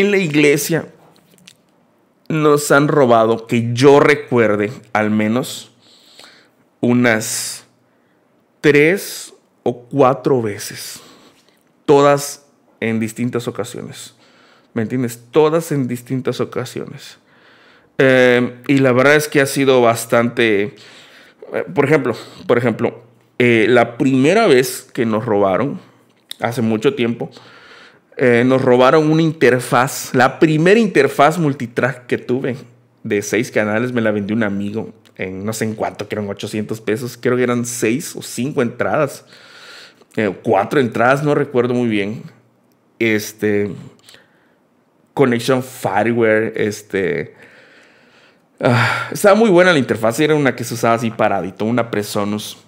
en la iglesia nos han robado, que yo recuerde, al menos unas tres o cuatro veces. Todas en distintas ocasiones. ¿Me entiendes? Todas en distintas ocasiones. Eh, y la verdad es que ha sido bastante... Eh, por ejemplo, por ejemplo, eh, la primera vez que nos robaron, hace mucho tiempo, eh, nos robaron una interfaz. La primera interfaz multitrack que tuve de seis canales me la vendió un amigo no sé en cuánto, que eran 800 pesos. Creo que eran seis o cinco entradas. Eh, cuatro entradas, no recuerdo muy bien. Este. Connection Fireware, este. Ah, estaba muy buena la interfaz, era una que se usaba así paradito, una Presonus.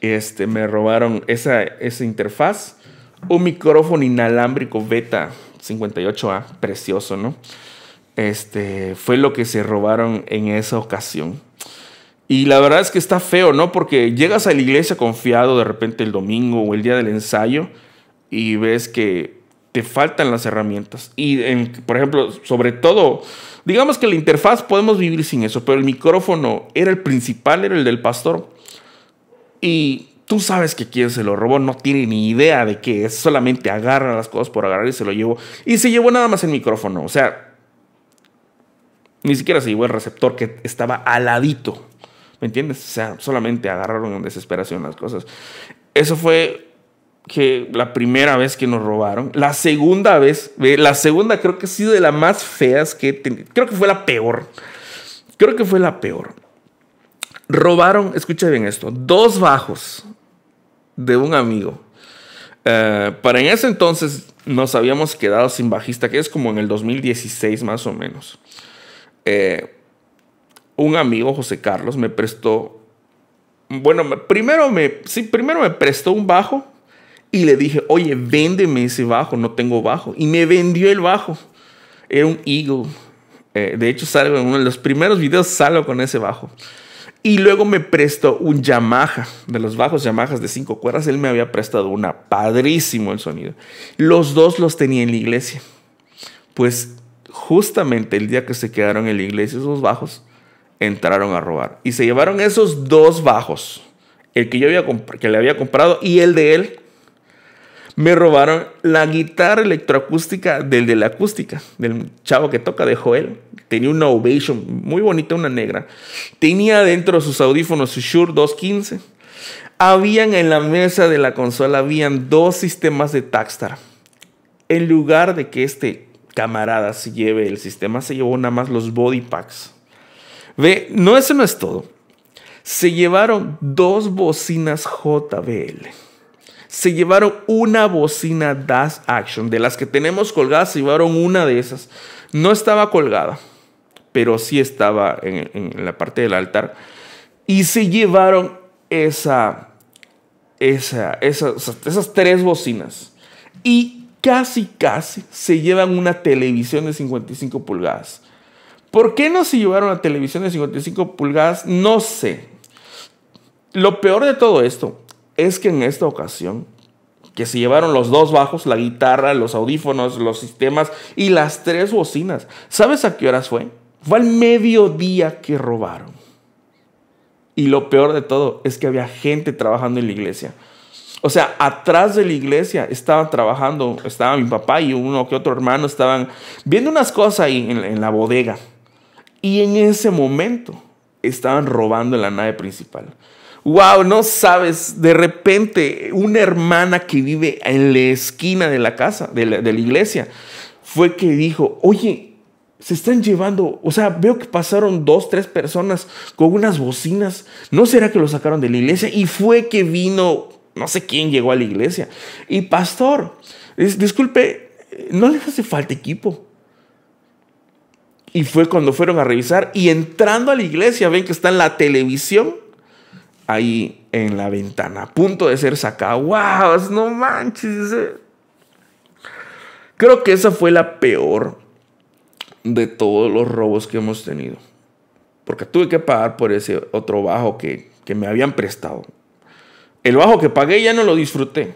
Este, me robaron esa, esa interfaz un micrófono inalámbrico Beta 58A, precioso, ¿no? Este, fue lo que se robaron en esa ocasión. Y la verdad es que está feo, ¿no? Porque llegas a la iglesia confiado de repente el domingo o el día del ensayo y ves que te faltan las herramientas. Y, por ejemplo, sobre todo, digamos que la interfaz podemos vivir sin eso, pero el micrófono era el principal, era el del pastor. Y Tú sabes que quien se lo robó no tiene ni idea de qué es, solamente agarra las cosas por agarrar y se lo llevó. Y se llevó nada más el micrófono, o sea, ni siquiera se llevó el receptor que estaba aladito. ¿Me entiendes? O sea, solamente agarraron en desesperación las cosas. Eso fue que la primera vez que nos robaron, la segunda vez, la segunda creo que ha sido de las más feas que he tenido. creo que fue la peor. Creo que fue la peor. Robaron, escucha bien esto, dos bajos de un amigo. Eh, para en ese entonces nos habíamos quedado sin bajista, que es como en el 2016 más o menos. Eh, un amigo, José Carlos, me prestó, bueno, primero me, sí, primero me prestó un bajo y le dije, oye, véndeme ese bajo, no tengo bajo. Y me vendió el bajo. Era un Eagle. Eh, de hecho, salgo en uno de los primeros videos, salgo con ese bajo. Y luego me prestó un Yamaha, de los bajos Yamahas de cinco cuerdas. Él me había prestado una, padrísimo el sonido. Los dos los tenía en la iglesia. Pues justamente el día que se quedaron en la iglesia esos bajos, entraron a robar. Y se llevaron esos dos bajos, el que yo había que le había comprado y el de él. Me robaron la guitarra electroacústica del de la acústica, del chavo que toca de Joel Tenía una Ovation muy bonita, una negra. Tenía dentro sus audífonos su Shure 215. Habían en la mesa de la consola, habían dos sistemas de Taxtar. En lugar de que este camarada se lleve el sistema, se llevó nada más los body packs. Ve, no, eso no es todo. Se llevaron dos bocinas JBL se llevaron una bocina Das Action. De las que tenemos colgadas, se llevaron una de esas. No estaba colgada pero sí estaba en, la parte del altar. Y se llevaron esa, esas, esas tres bocinas. Y casi, casi se llevan una televisión de 55 pulgadas. ¿Por qué no se llevaron la televisión de 55 pulgadas? No sé. Lo peor de todo esto es que en esta ocasión, que se llevaron los dos bajos, la guitarra, los audífonos, los sistemas y las tres bocinas, ¿sabes a qué horas fue? Fue al mediodía que robaron. Y lo peor de todo es que había gente trabajando en la iglesia. O sea, atrás de la iglesia estaban trabajando, estaba mi papá y uno que otro hermano estaban viendo unas cosas ahí en, la bodega. Y en ese momento estaban robando la nave principal. Wow, no sabes, de repente una hermana que vive en la esquina de la casa, de la iglesia, fue que dijo, oye, se están llevando, o sea, veo que pasaron dos, tres personas con unas bocinas. ¿No será que lo sacaron de la iglesia? Y fue que vino, no sé quién llegó a la iglesia. Y pastor, disculpe, no les hace falta equipo. Y fue cuando fueron a revisar y entrando a la iglesia, ven que está en la televisión ahí en la ventana, a punto de ser sacado. ¡Wow! No manches. Creo que esa fue la peor de todos los robos que hemos tenido. Porque tuve que pagar por ese otro bajo que, me habían prestado. El bajo que pagué ya no lo disfruté.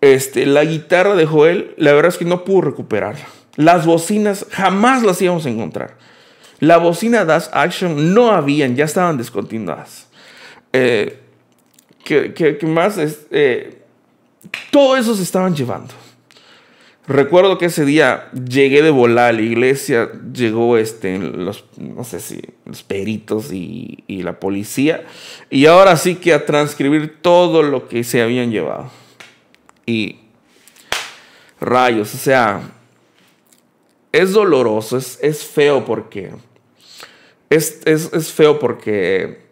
Este, la guitarra de Joel, la verdad es que no pudo recuperarla. Las bocinas jamás las íbamos a encontrar. La bocina Das Action no habían, ya estaban descontinuadas. Eh, que, más? Eh, todo eso se estaban llevando. Recuerdo que ese día llegué de volar a la iglesia, llegó este, los, no sé si, los peritos y, la policía, y ahora sí que a transcribir todo lo que se habían llevado. Y rayos, o sea, es doloroso, es, feo porque, es, es feo porque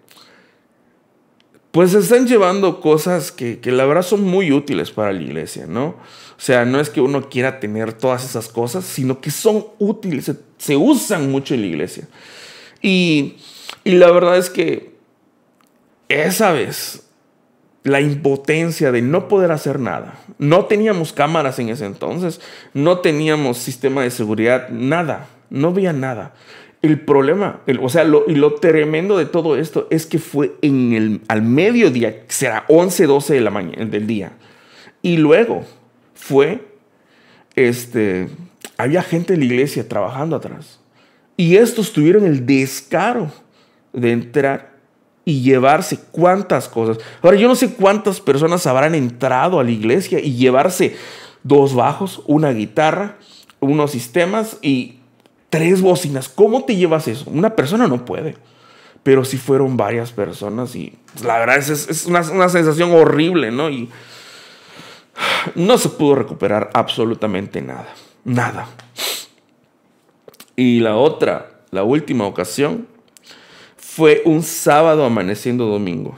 pues están llevando cosas que, la verdad son muy útiles para la iglesia, ¿no? O sea, no es que uno quiera tener todas esas cosas, sino que son útiles, se, usan mucho en la iglesia. Y, y la verdad es que esa vez, la impotencia de no poder hacer nada, no teníamos cámaras en ese entonces, no teníamos sistema de seguridad, nada, no había nada. El problema, o sea, lo, y lo tremendo de todo esto es que fue en el, al mediodía, será 11, 12 de la mañana, del día. Y luego fue, este, había gente en la iglesia trabajando atrás. Y estos tuvieron el descaro de entrar y llevarse cuántas cosas. Ahora, yo no sé cuántas personas habrán entrado a la iglesia y llevarse dos bajos, una guitarra, unos sistemas y tres bocinas. ¿Cómo te llevas eso? Una persona no puede. Pero si fueron varias personas y pues, la verdad es, es una, sensación horrible, ¿no? Y no se pudo recuperar absolutamente nada. Nada. Y la otra, la última ocasión, fue un sábado amaneciendo domingo.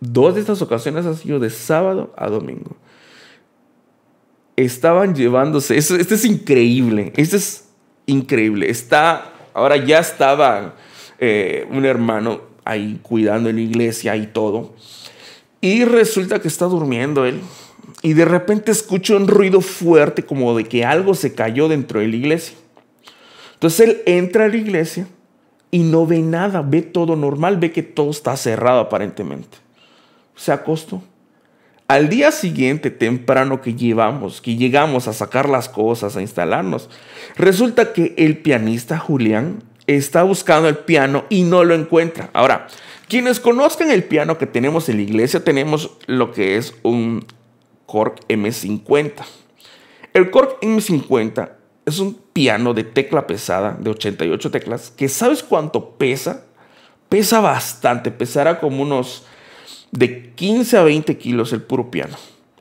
Dos de estas ocasiones han sido de sábado a domingo. Estaban llevándose, Este esto es increíble, esto es increíble. Está, ahora ya estaba eh, un hermano ahí cuidando en la iglesia y todo. Y resulta que está durmiendo él. Y de repente escuchó un ruido fuerte como de que algo se cayó dentro de la iglesia. Entonces él entra a la iglesia y no ve nada, ve todo normal, ve que todo está cerrado aparentemente. Se acostó al día siguiente, temprano que llevamos, que llegamos a sacar las cosas, a instalarnos, resulta que el pianista Julián está buscando el piano y no lo encuentra. Ahora, quienes conozcan el piano que tenemos en la iglesia, tenemos lo que es un cork M50. El cork M50 es un piano de tecla pesada, de 88 teclas, que ¿sabes cuánto pesa? Pesa bastante, pesará como unos de 15 a 20 kilos el puro piano.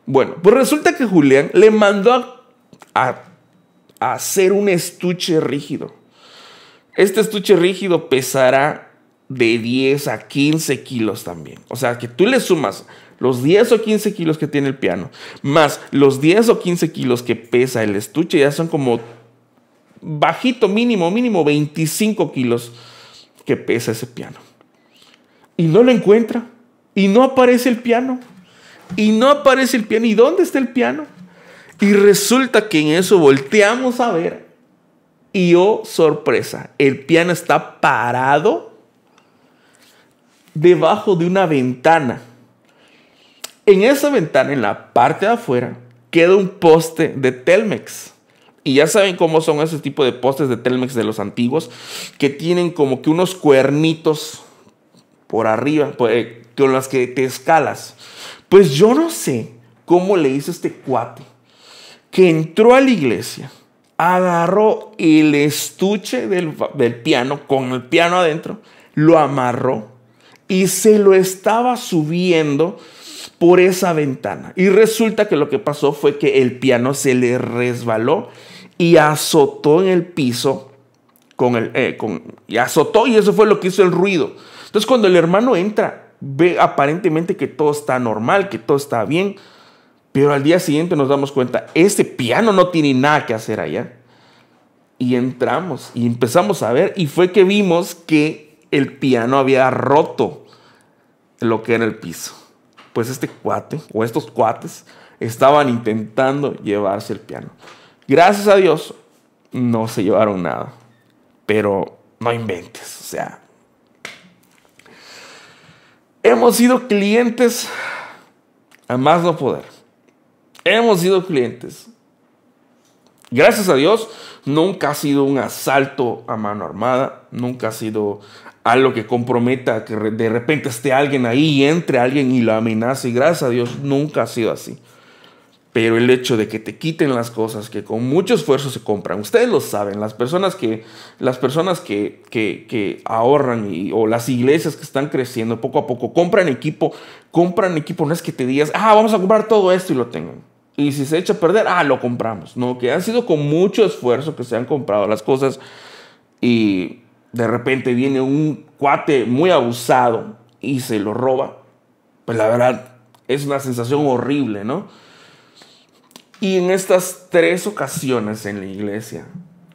Bueno, pues resulta que Julián le mandó a, hacer un estuche rígido. Este estuche rígido pesará de 10 a 15 kilos también. O sea, que tú le sumas los 10 o 15 kilos que tiene el piano, más los 10 o 15 kilos que pesa el estuche, ya son como bajito, mínimo, mínimo 25 kilos que pesa ese piano. Y no lo encuentra. Y no aparece el piano. Y no aparece el piano. ¿Y dónde está el piano? Y resulta que en eso volteamos a ver. Y oh, sorpresa, el piano está parado debajo de una ventana. En esa ventana, en la parte de afuera, queda un poste de Telmex. Y ya saben cómo son esos tipo de postes de Telmex de los antiguos, que tienen como que unos cuernitos por arriba, eh, con las que te escalas. Pues yo no sé cómo le hizo este cuate que entró a la iglesia, agarró el estuche del, piano con el piano adentro, lo amarró y se lo estaba subiendo por esa ventana. Y resulta que lo que pasó fue que el piano se le resbaló y azotó en el piso con el eh, y azotó y eso fue lo que hizo el ruido. Entonces cuando el hermano entra ve aparentemente que todo está normal, que todo está bien, pero al día siguiente nos damos cuenta, Este piano no tiene nada que hacer allá. Y entramos y empezamos a ver y fue que vimos que el piano había roto lo que era el piso. Pues este cuate o estos cuates estaban intentando llevarse el piano. Gracias a Dios no se llevaron nada, pero no inventes, o sea, Hemos sido clientes a más no poder. Hemos sido clientes. Gracias a Dios, nunca ha sido un asalto a mano armada, nunca ha sido algo que comprometa que de repente esté alguien ahí y entre alguien y lo amenace. Gracias a Dios, nunca ha sido así. Pero el hecho de que te quiten las cosas que con mucho esfuerzo se compran, ustedes lo saben, las personas que, las personas que, que, que ahorran y, o las iglesias que están creciendo poco a poco, compran equipo, compran equipo, no es que te digas, ah, vamos a comprar todo esto y lo tengo. Y si se echa a perder, ah, lo compramos. No, que han sido con mucho esfuerzo que se han comprado las cosas y de repente viene un cuate muy abusado y se lo roba. Pues la verdad, es una sensación horrible, ¿no? Y en estas tres ocasiones en la iglesia,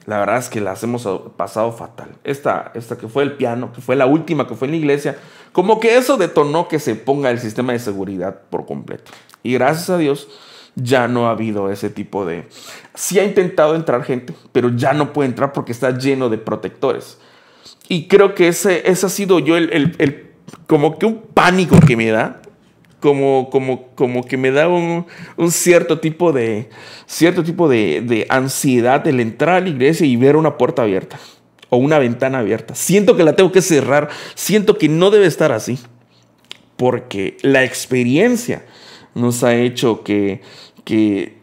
la verdad es que las hemos pasado fatal. Esta, esta que fue el piano, que fue la última que fue en la iglesia, como que eso detonó que se ponga el sistema de seguridad por completo. Y gracias a Dios ya no ha habido ese tipo de... Sí ha intentado entrar gente, pero ya no puede entrar porque está lleno de protectores. Y creo que ese, ese ha sido yo el, el, el como que un pánico que me da como, como, que me da un, cierto tipo de, cierto tipo de, ansiedad el entrar a la iglesia y ver una puerta abierta o una ventana abierta. Siento que la tengo que cerrar, siento que no debe estar así, porque la experiencia nos ha hecho que, que,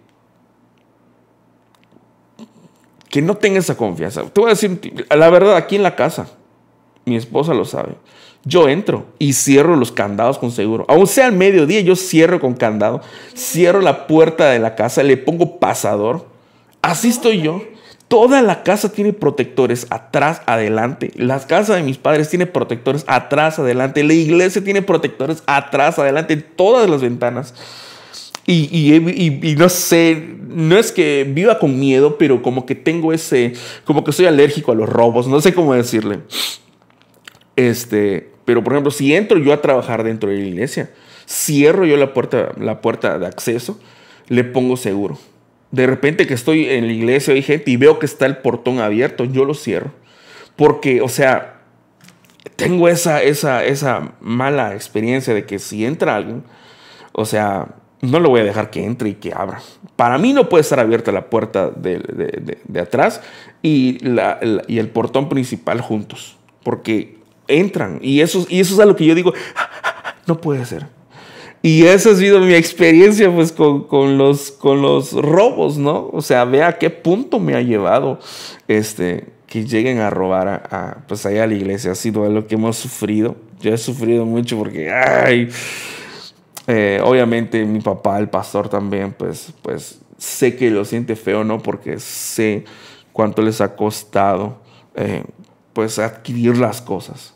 que no tenga esa confianza. Te voy a decir, la verdad, aquí en la casa, mi esposa lo sabe yo entro y cierro los candados con seguro. Aún sea al mediodía, yo cierro con candado, cierro la puerta de la casa, le pongo pasador. Así estoy yo. Toda la casa tiene protectores atrás, adelante. La casa de mis padres tiene protectores atrás, adelante. La iglesia tiene protectores atrás, adelante. Todas las ventanas. y, no sé, no es que viva con miedo, pero como que tengo ese, como que soy alérgico a los robos, no sé cómo decirle. Este, pero, por ejemplo, si entro yo a trabajar dentro de la iglesia, cierro yo la puerta, la puerta de acceso, le pongo seguro. De repente que estoy en la iglesia, y veo que está el portón abierto, yo lo cierro. Porque, o sea, tengo esa, esa, esa mala experiencia de que si entra alguien, o sea, no lo voy a dejar que entre y que abra. Para mí no puede estar abierta la puerta de, atrás y, la, y el portón principal juntos. Porque entran. Y eso, y eso es a lo que yo digo, no puede ser. Y esa ha sido mi experiencia pues con, con, los, con los robos, ¿no? O sea, ve a qué punto me ha llevado este, que lleguen a robar a, pues a la iglesia. Ha sido lo que hemos sufrido. Yo he sufrido mucho porque, ay, eh, obviamente mi papá, el pastor también, pues, pues sé que lo siente feo, ¿no? Porque sé cuánto les ha costado, eh, pues, adquirir las cosas.